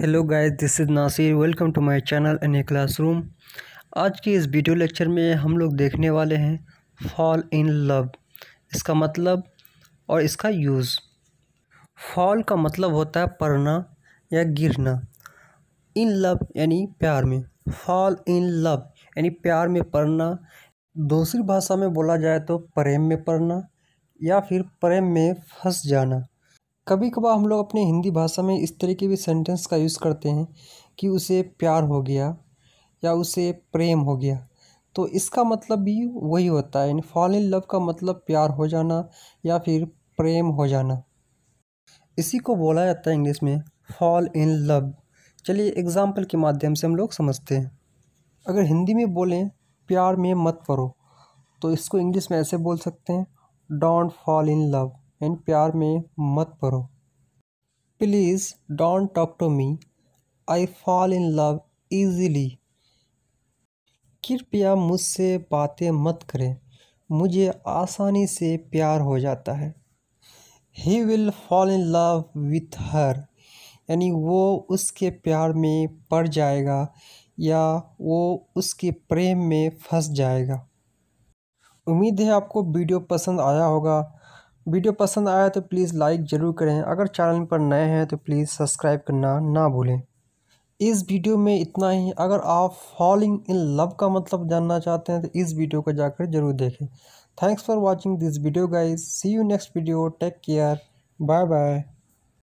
hello guys this is Nasir welcome to my channel N A classroom आज के इस video lecture में हम लोग देखने वाले हैं फॉल इन लव इसका मतलब और इसका यूज़ फॉल का मतलब होता है पढ़ना या गिरना इन लव यानी प्यार में फॉल इन लव यानी प्यार में पढ़ना दूसरी भाषा में बोला जाए तो प्रेम में पढ़ना या फिर प्रेम में फंस जाना कभी कभार हम लोग अपने हिंदी भाषा में इस तरह के भी सेंटेंस का यूज़ करते हैं कि उसे प्यार हो गया या उसे प्रेम हो गया तो इसका मतलब भी वही होता है यानी फॉल इन लव का मतलब प्यार हो जाना या फिर प्रेम हो जाना इसी को बोला जाता है इंग्लिश में फॉल इन लव चलिए एग्ज़ाम्पल के माध्यम से हम लोग समझते हैं अगर हिंदी में बोलें प्यार में मत पढ़ो तो इसको इंग्लिश में ऐसे बोल सकते हैं don't fall in love and प्यार में मत पड़ो please don't talk to me I fall in love easily कृपया मुझसे बातें मत करें मुझे आसानी से प्यार हो जाता है he will fall in love with her यानी वो उसके प्यार में पड़ जाएगा या वो उसके प्रेम में फंस जाएगा उम्मीद है आपको वीडियो पसंद आया होगा वीडियो पसंद आया तो प्लीज़ लाइक ज़रूर करें अगर चैनल पर नए हैं तो प्लीज़ सब्सक्राइब करना ना भूलें इस वीडियो में इतना ही अगर आप फॉलिंग इन लव का मतलब जानना चाहते हैं तो इस वीडियो को जाकर ज़रूर देखें thanks for watching this video guys see you next video take care bye bye